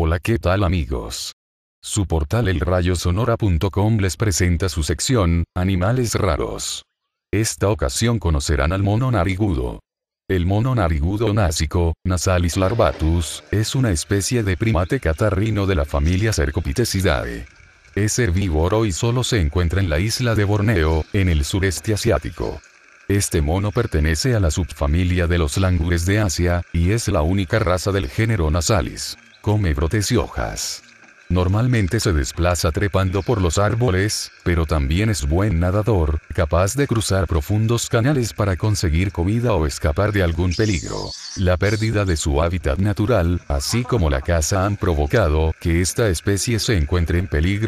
Hola, ¿qué tal amigos? Su portal elrayosonora.com les presenta su sección, Animales Raros. Esta ocasión conocerán al mono narigudo. El mono narigudo nasico Nasalis larvatus, es una especie de primate catarrino de la familia Cercopithecidae. Es herbívoro y solo se encuentra en la isla de Borneo, en el sureste asiático. Este mono pertenece a la subfamilia de los langures de Asia, y es la única raza del género Nasalis come brotes y hojas. Normalmente se desplaza trepando por los árboles, pero también es buen nadador, capaz de cruzar profundos canales para conseguir comida o escapar de algún peligro. La pérdida de su hábitat natural, así como la caza han provocado que esta especie se encuentre en peligro